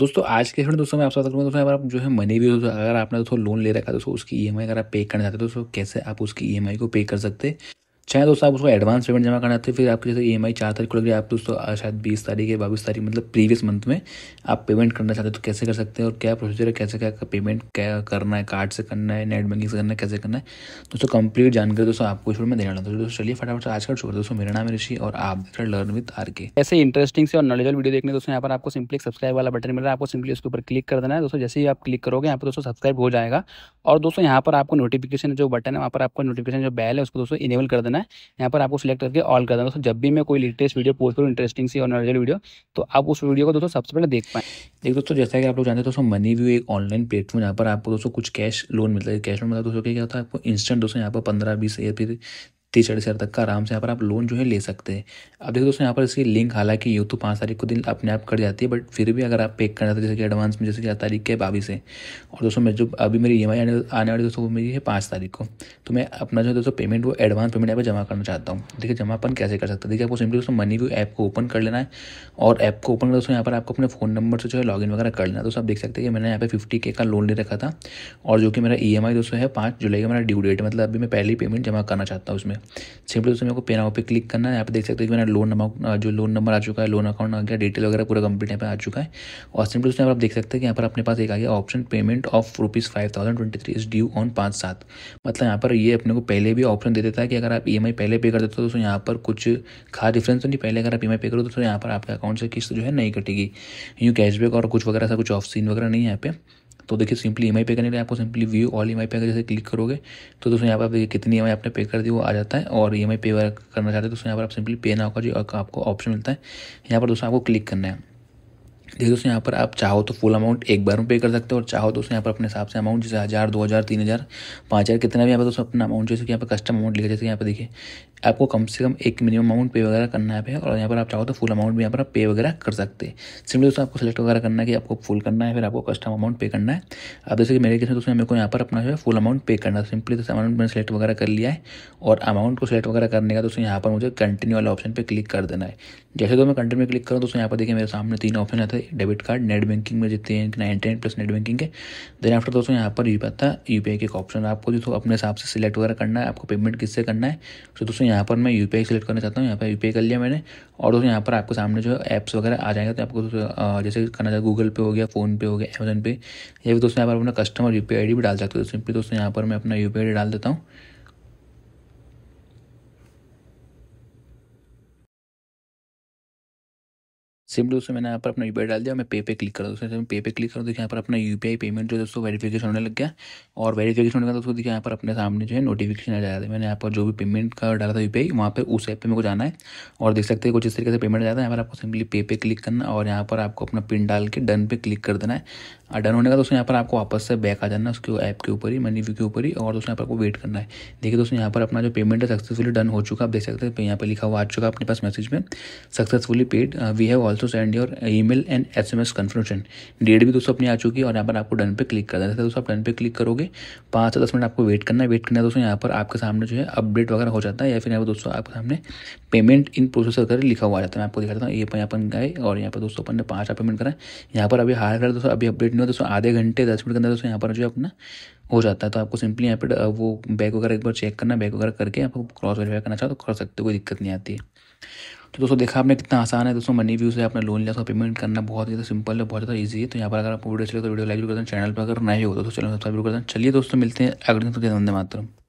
दोस्तों आज के में दोस्तों मैं आपसे बात दोस्तों अगर आप जो है मनी भी अगर आपने दोस्तों लोन ले रखा है दोस्तों उसकी ई अगर आप पे करना चाहते हो दोस्तों कैसे आप उसकी ई को पे कर सकते चाहे दोस्तों आप उसको एडवांस पेमेंट जमा करना चाहते तो फिर आपके जैसे ई एम आई चार तारीख को लग रही है आप दोस्तों शायद बीस तारीख या बाईस तारीख मतलब प्रीवियस मंथ में आप पेमेंट करना चाहते हो तो कैसे कर सकते हैं और क्या प्रोसीजर है कैसे क्या पेमेंट क्या करना है कार्ड से करना है नेट बैंकिंग से करना है कैसे करना है दोस्तों कंप्लीट जानकारी दोस्तों आपको छोड़ में देना दोस्तों दोस्तों चलिए फटाफट आज का छोड़ दोस्तों मेरा नाम है ऋषि और आप देख रहे लर्न विद आर के ऐसे इंटरेस्टिंग से और नॉलेजल वीडियो देखने दोस्तों यहाँ पर आपको सिंपली सब्सक्राइब वाला बटन मिल रहा है आपको सिंपली उसके ऊपर क्लिक कर देना है दोस्तों जैसे ही आप क्लिक करोगे यहाँ पर दोस्तों सब्सक्राइब हो जाएगा और दोस्तों यहाँ पर आपको नोटिफिकेशन जो बटन है वहाँ पर आपको नोटिफिकेशन जो बैल है उसको दोस्तों इनेबल कर देना है है यहाँ पर आपको सिलेक्ट करके ऑल कर देना दोस्तों जब भी मैं कोई लेटेस्ट वीडियो पोस्ट करूँ इंटरेस्टिंग सी और नॉलेजल वीडियो तो आप उस वीडियो को दोस्तों सबसे पहले देख पाए देख दोस्तों जैसा कि आप लोग जानते दोस्तों मनी व्यू एक ऑनलाइन प्लेटफॉर्म यहाँ पर आपको दोस्तों कुछ कैश लोन मिलता है कैश लोन मिलता है दोस्तों क्या होता है आपको इंस्टेंट दोस्तों यहाँ पर पंद्रह बीस या फिर तीस चालीस हज़ार तक का आराम से यहाँ पर आप लोन जो है ले सकते हैं अब देखो दोस्तों यहाँ पर इसकी लिंक हालांकि यूँ तो पाँच तारीख को दिन अपने आप कट जाती है बट फिर भी अगर आप पे करना चाहते जैसे कि एडवांस में जैसे कि तारीख के बाईस है और दोस्तों मैं जो अभी मेरी ई एम आई आने वाली दोस्तों वो मेरी है पाँच तारीख को तो मैं अपना जो है दोस्तों पेमेंट वो एडवांस पेमेंट यहाँ पर जमा करना चाहता हूँ देखिए जमा अपन कैसे कर सकते हैं देखिए आपको सिंपली दोस्तों मनी व्यू ऐप को ओपन कर लेना है और ऐप को ओपन कर दोस्तों यहाँ पर आपको अपने फ़ोन नंबर से जो है लॉगिन वगैरह कर लेना है दोस्तों आप देख सकते हैं कि मैंने यहाँ पर फिफ्टी के का लोन ले रखा था और जो कि मेरा ई एम आई दोस्तों है पाँच जुलाई का मेरा ड्यू डेट मतलब अभी मैं पहली पेमेंट जमा करना चाहता हूँ उसमें सिंपली उसमें मेरे को पेन आओ पे क्लिक करना है यहाँ पे देख सकते हो कि मेरा लोन नंबर जो लोन नंबर आ चुका है लोन अकाउंट आ गया डिटेल वगैरह पूरा कंप्लीट यहाँ पे आ चुका है और सिंपली उसमें आप देख सकते हैं कि यहाँ पर अपने पास एक आ गया option payment of rupees five thousand twenty three is due on पाँच सात मतलब यहाँ पर ये अपने को पहले भी ऑप्शन दे देता है कि अगर आप ई एम आई पहले पे कर देते हो तो यहाँ पर कुछ खास डिफरेंस तो नहीं पहले अगर आप ई एम आई पे करो तो यहाँ पर आपके अकाउंट से किस्त जो है नहीं कटेगी यूँ कैशबैक और कुछ वगैरह सा कुछ ऑफ सीन वगैरह नहीं है यहाँ पे तो देखिए सिंपली ई e पे करने के लिए आपको simply view all E e pay अगर जैसे क्लिक करोगे तो दोस्तों यहाँ पर आप कितनी ई e आपने पे कर दी वो आ जाता है और ई पे करना चाहते हैं तो दोस्तों यहाँ पर आप सिंपली पे ना होगा जो आपको ऑप्शन मिलता है यहाँ पर दोस्तों आपको क्लिक करना है देखिए दोस्तों यहाँ पर आप चाहो तो फुल अमाउंट एक बार में पे कर सकते हो और चाहो तो दोस्तों यहाँ पर अपने हिसाब से अमाउंट जैसे हज़ार दो हज़ार तीन हज़ार पाँच हज़ार कितना भी यहाँ पर दोस्तों अपना अमाउंट जैसे कि यहाँ पर कस्टम अमाउंट लिखा जैसे यहाँ पर देखिए आपको कम से कम एक मिनिमम अमाउंट पे वगैरह करना है और यहाँ पर आप चाहो तो फुल अमाउंट भी यहाँ पर आप पे वगैरह कर सकते हैं सिंपली दोस्तों आपको सेलेक्ट वगैरह करना है कि आपको फुल करना है फिर आपको कस्टम अमाउंट पे करना है आप जैसे कि मेरे किसान दोस्तों मेरे को यहाँ पर अपना जो है फुल अमाउंट पे करना है सिंपली दोस्तों अमाउंट मैंने सेलेक्ट वगैरह कर लिया है और अमाउंट को सेलेक्ट वगैरह करने का दोस्तों यहाँ पर मुझे कंटिन्यू वाला ऑप्शन पर क्लिक कर देना है जैसे तो मैं कंटिन्यू क्लिक करूँ दोस्तों यहाँ पर देखिए मेरे सामने तीन ऑप्शन आते हैं डेबिट कार्ड नेट बैंकिंग में जितने हैं ninety nine plus net banking के देन आफ्टर दोस्तों यहाँ पर यू पता यू पी आई के ऑप्शन आपको जो अपने हिसाब से सिलेक्ट वगैरह करना है आपको पेमेंट किससे करना है तो दोस्तों यहाँ पर मैं यू पी सेलेक्ट करना चाहता हूँ यहाँ पर यू कर लिया मैंने और दोस्तों यहाँ पर आपके सामने जो है ऐप्स वगैरह आ जाएंगे तो आपको जैसे करना चाहिए गूगल पे हो गया फोन पे हो गया अमेजन पे या फिर दोस्तों यहाँ पर अपना कस्टमर यू पी भी डाल सकते हो सिंपली तो दोस्तों यहाँ पर मैं अपना यू पी डाल देता हूँ सिंपली उसमें मैंने यहाँ पर अपना यू डाल दिया मैं पे पे क्लिक कर दूँ उसमें पे पे क्लिक कर देखिए यहाँ पर अपना यू पेमेंट जो दोस्तों वेरीफिकेशन होने लग गया और वेरीफिकेशन होने का दोस्तों देखिए यहाँ पर अपने सामने जो है नोटिफिकेशन आ जाता है मैंने यहाँ पर जो भी पेमेंट का डाला था यू पी वहाँ पर उस ऐप पर मेरे को जाना है और देख सकते हैं कुछ इस तरीके से पेमेंट जाता है यहाँ पर आपको सिंपली पे पे क्लिक करना और यहाँ पर आपको अपना पिन डाल के डन पे क्लिक कर देना है डन होने का दोस्तों यहाँ पर आपको वापस से बैक आ जाना उसके ऐप के ऊपर ही मनी व्यू के ऊपर ही और दोस्तों यहाँ पर आपको वेट करना है देखिए दोस्तों यहाँ पर अपना जो पेमेंट है सक्सेसफुली डन हो चुका आप देख सकते हैं यहाँ पर लिखा हुआ आ चुका अपने पास मैसेज में successfully paid we have also to send your email and S M S confirmation date भी दोस्तों अपनी आ चुकी है और यहाँ पर आपको डन पे क्लिक करना है दोस्तों आप डन पे क्लिक करोगे पाँच से दस मिनट आपको वेट करना है वेट करना है दोस्तों यहाँ पर आपके सामने जो है अपडेट वगैरह हो जाता है या फिर यहाँ पर दोस्तों आपके सामने पेमेंट इन प्रोसेस कर लिखा हुआ जाता है मैं आपको दिखाता हूँ ये पर यहाँ पर गए और यहाँ पर दोस्तों अपन ने पाँच पेमेंट करा है यहाँ पर अभी हार कर दोस्तों अभी अपडेट नहीं हो दोस्तों आधे घंटे दस मिनट के अंदर दोस्तों यहाँ पर जो है अपना हो जाता है तो आपको सिंपली यहाँ पर वो बैग वगैरह एक बार चेक करना बैग वगैरह करके आपको क्रॉस वेरीफाई करना चाहो तो कर सकते हो कोई दिक्कत नहीं आती है तो दोस्तों देखा आपने कितना आसान है दोस्तों मनी व्यू से आपने लोन लिया था पेमेंट करना बहुत ज़्यादा सिंपल है बहुत ज़्यादा ईजी है तो यहाँ पर अगर आप वीडियो चले तो वीडियो लाइक कर देना चैनल पर अगर नहीं हो तो चैनल सब्सक्राइब कर हैं चलिए दोस्तों मिलते हैं अगले दिन तो वंदे मातरम